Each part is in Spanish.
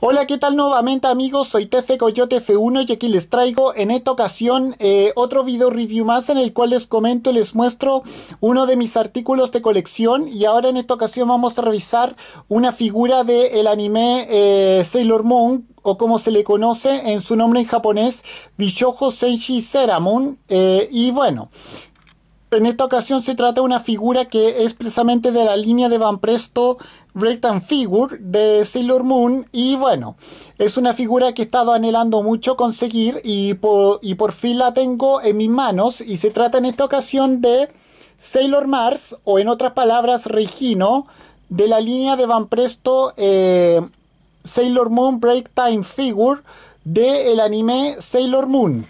Hola, ¿qué tal nuevamente amigos? Soy Tefe Coyote F1 y aquí les traigo en esta ocasión eh, otro video review más en el cual les comento y les muestro uno de mis artículos de colección y ahora en esta ocasión vamos a revisar una figura del anime eh, Sailor Moon o como se le conoce en su nombre en japonés, Bishojo Senshi Seramon. Eh, y bueno, en esta ocasión se trata de una figura que es precisamente de la línea de Van Presto Time Figure de Sailor Moon y bueno, es una figura que he estado anhelando mucho conseguir y por, y por fin la tengo en mis manos y se trata en esta ocasión de Sailor Mars o en otras palabras Regino de la línea de Van Presto eh, Sailor Moon Break Time Figure del anime Sailor Moon.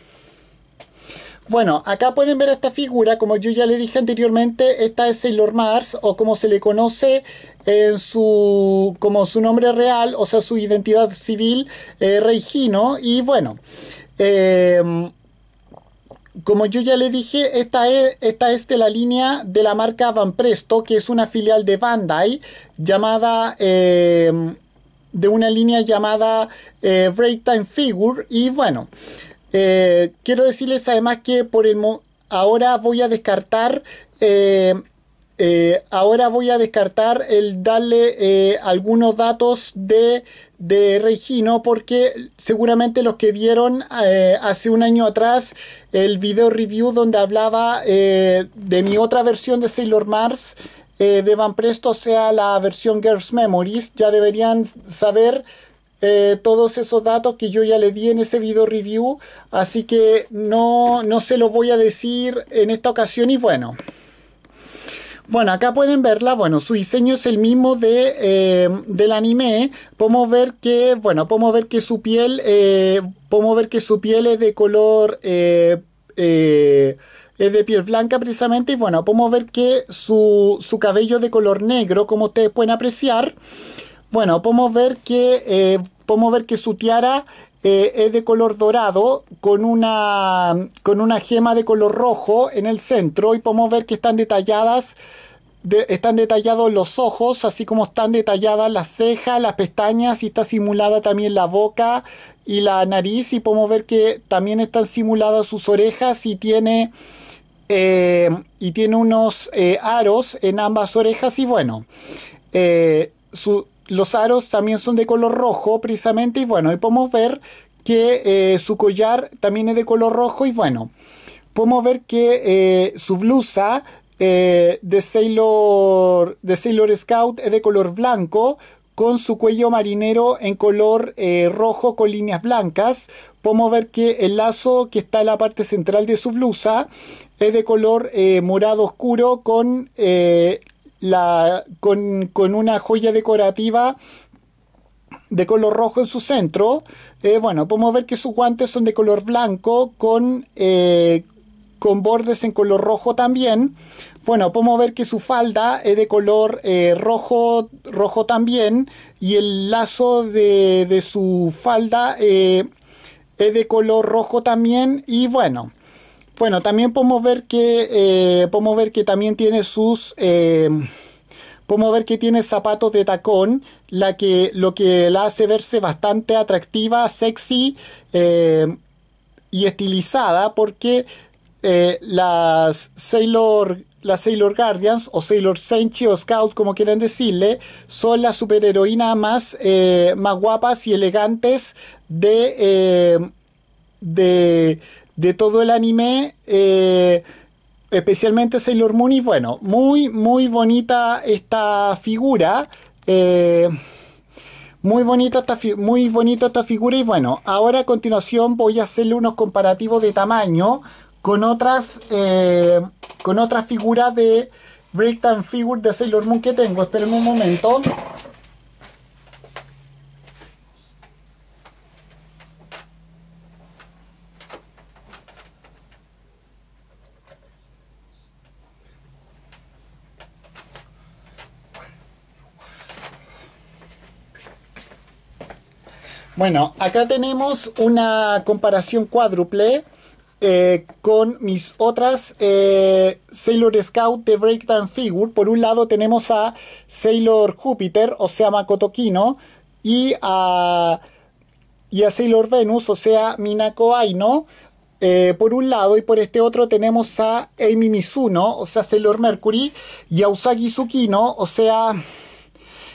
Bueno, acá pueden ver esta figura, como yo ya le dije anteriormente, esta es Sailor Mars, o como se le conoce en su, como su nombre real, o sea, su identidad civil, eh, Regino, y bueno... Eh, como yo ya le dije, esta es, esta es de la línea de la marca Van Presto, que es una filial de Bandai, llamada eh, de una línea llamada eh, Break Time Figure. Y bueno, eh, quiero decirles además que por el ahora voy a descartar eh, eh, ahora voy a descartar el darle algunos datos de, de, Regino porque seguramente los que vieron hace un año atrás el video review donde hablaba de mi otra versión de Sailor Mars de Van Presto, o sea la versión Girls Memories, ya deberían saber eh, todos esos datos que yo ya le di en ese video review, así que no, no se los voy a decir en esta ocasión y bueno. Bueno, acá pueden verla, bueno, su diseño es el mismo de, eh, del anime. Podemos ver que, bueno, podemos ver que su piel, eh, podemos ver que su piel es de color, es de piel blanca precisamente. Y bueno, podemos ver que su, su cabello de color negro, como ustedes pueden apreciar. Bueno, podemos ver que podemos ver que su tiara eh, es de color dorado con una, con una gema de color rojo en el centro y podemos ver que están detalladas están detallados los ojos, así como están detalladas las cejas, las pestañas y está simulada también la boca y la nariz y podemos ver que también están simuladas sus orejas y tiene, eh, y tiene unos eh, aros en ambas orejas y bueno, su, los aros también son de color rojo, precisamente, y bueno, y podemos ver que eh, su collar también es de color rojo, y bueno, podemos ver que eh, su blusa eh, de, Sailor, de Sailor Scout es de color blanco, con su cuello marinero en color rojo con líneas blancas. Podemos ver que el lazo que está en la parte central de su blusa es de color morado oscuro con con, una joya decorativa de color rojo en su centro. Eh, bueno, podemos ver que sus guantes son de color blanco con, eh, con bordes en color rojo también. Bueno, podemos ver que su falda es de color eh, rojo, rojo también. Y el lazo de, de su falda es de color rojo también. Y bueno. Bueno, también podemos ver que, eh, podemos ver que también tiene sus... Eh, ver que tiene zapatos de tacón, la que, lo que la hace verse bastante atractiva, sexy eh, y estilizada, porque las Sailor las Sailor Guardians o Sailor Senchi o Scout, como quieran decirle, son las superheroínas más, más guapas y elegantes de, de, de todo el anime. Eh, especialmente Sailor Moon y bueno, muy, muy bonita esta figura. Eh, muy bonita, esta muy bonita esta figura y bueno, ahora a continuación voy a hacerle unos comparativos de tamaño con otras, eh, con otras figuras de Breakdown Figure de Sailor Moon que tengo. Esperen un momento. Bueno, acá tenemos una comparación cuádruple eh, con mis otras eh, Sailor Scout de Breakdown Figure. Por un lado tenemos a Sailor Júpiter, o sea, Makoto Kino, y a, y Sailor Venus, o sea, Minako Aino. Eh, por un lado, y por este otro tenemos a Amy Mizuno, o sea, Sailor Mercury, y a Usagi Tsukino, o sea,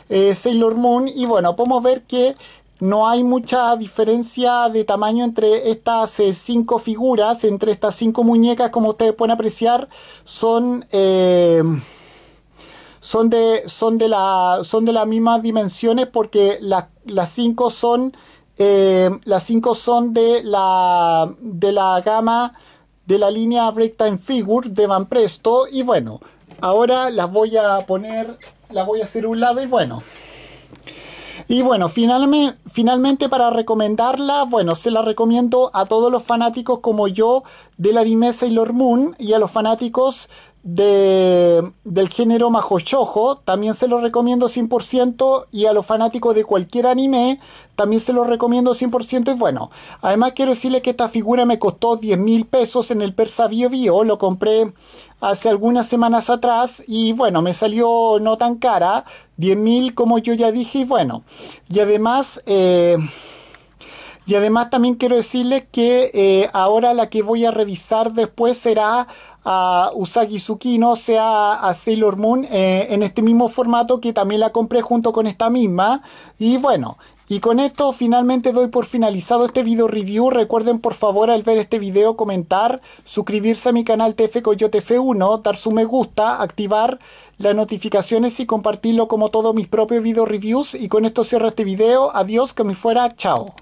Sailor Moon. Y bueno, podemos ver que no hay mucha diferencia de tamaño entre estas eh, cinco figuras, entre estas cinco muñecas, como ustedes pueden apreciar, son, eh, son, de, son, de, la, son de las mismas dimensiones porque las cinco son, eh, las cinco son de, la, de la gama de la línea Breaktime Figure de Van Presto y bueno, ahora las voy a poner, las voy a hacer a un lado y bueno. Y bueno, finalmente para recomendarla, bueno, se la recomiendo a todos los fanáticos como yo de del anime Sailor Moon y a los fanáticos de, del género Majochojo, también se lo recomiendo 100% y a los fanáticos de cualquier anime también se lo recomiendo 100% y bueno, además quiero decirle que esta figura me costó 10 mil pesos en el Persa Bio Bio, lo compré hace algunas semanas atrás y bueno, me salió no tan cara, 10 mil como yo ya dije y bueno, y además... Eh, y además también quiero decirles que eh, ahora la que voy a revisar después será a ah, Usagi Tsukino, o sea, a Sailor Moon, eh, en este mismo formato que también la compré junto con esta misma. Y bueno, y con esto finalmente doy por finalizado este video review. Recuerden por favor al ver este video comentar, suscribirse a mi canal TF Coyote F1, dar su me gusta, activar las notificaciones y compartirlo como todos mis propios video reviews. Y con esto cierro este video. Adiós, que me fuera. Chao.